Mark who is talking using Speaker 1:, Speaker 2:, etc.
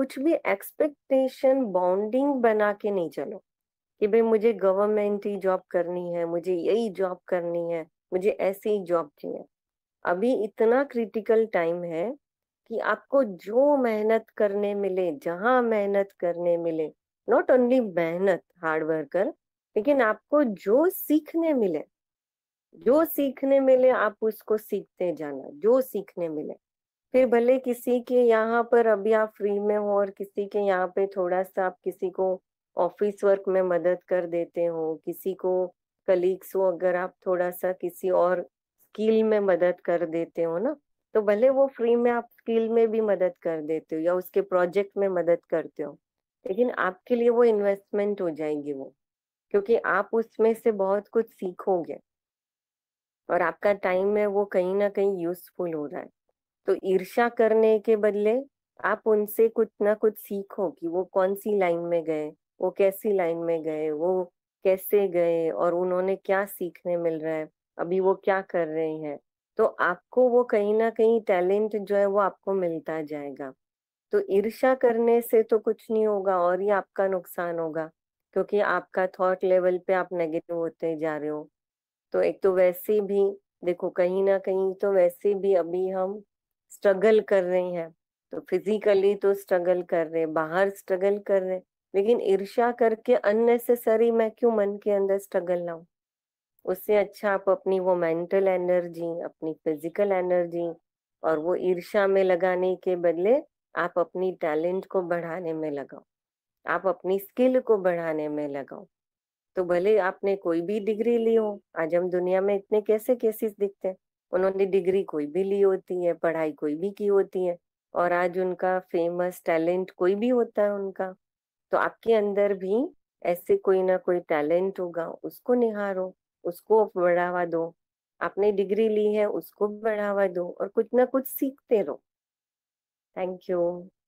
Speaker 1: कुछ भी expectation bonding बना के नहीं चलो कि भाई मुझे गवर्नमेंट ही जॉब करनी है मुझे यही जॉब करनी है मुझे ऐसे ही जॉब चाहिए अभी इतना क्रिटिकल टाइम है कि आपको जो मेहनत करने मिले जहां मेहनत करने मिले नॉट ओनली मेहनत हार्ड वर्कर लेकिन आपको जो सीखने मिले जो सीखने मिले आप उसको सीखते जाना जो सीखने मिले फिर भले किसी के यहाँ पर अभी आप फ्री में हो और किसी के यहाँ पे थोड़ा सा आप किसी को ऑफिस वर्क में मदद कर देते हो किसी को कलीग्स हो अगर आप थोड़ा सा किसी और स्किल में मदद कर देते हो ना तो भले वो फ्री में आप स्किल में भी मदद कर देते हो या उसके प्रोजेक्ट में मदद करते हो लेकिन आपके लिए वो इन्वेस्टमेंट हो जाएगी वो क्योंकि आप उसमें से बहुत कुछ सीखोगे और आपका टाइम है वो कहीं ना कहीं यूजफुल हो रहा है तो ईर्षा करने के बदले आप उनसे कुछ ना कुछ सीखो कि वो कौन सी लाइन में गए वो कैसी लाइन में गए वो कैसे गए और उन्होंने क्या सीखने मिल रहा है अभी वो क्या कर रहे हैं तो आपको वो कहीं ना कहीं टैलेंट जो है वो आपको मिलता जाएगा तो ईर्षा करने से तो कुछ नहीं होगा और ही आपका नुकसान होगा क्योंकि आपका थॉट लेवल पे आप नेगेटिव होते जा रहे हो तो एक तो वैसे भी देखो कहीं ना कहीं तो वैसे भी अभी हम स्ट्रगल कर रही हैं तो फिजिकली तो स्ट्रगल कर रहे बाहर स्ट्रगल कर रहे लेकिन ईर्ष्या करके अननेसेसरी मैं क्यों मन के अंदर स्ट्रगल लाऊं उससे अच्छा आप अपनी वो मेंटल एनर्जी अपनी फिजिकल एनर्जी और वो ईर्ष्या में लगाने के बदले आप अपनी टैलेंट को बढ़ाने में लगाओ आप अपनी स्किल को बढ़ाने में लगाओ तो भले आपने कोई भी डिग्री ली हो आज हम दुनिया में इतने कैसे केसेस दिखते हैं उन्होंने डिग्री कोई भी ली होती है पढ़ाई कोई भी की होती है और आज उनका फेमस टैलेंट कोई भी होता है उनका तो आपके अंदर भी ऐसे कोई ना कोई टैलेंट होगा उसको निहारो उसको बढ़ावा दो आपने डिग्री ली है उसको बढ़ावा दो और कुछ ना कुछ सीखते रहो थैंक यू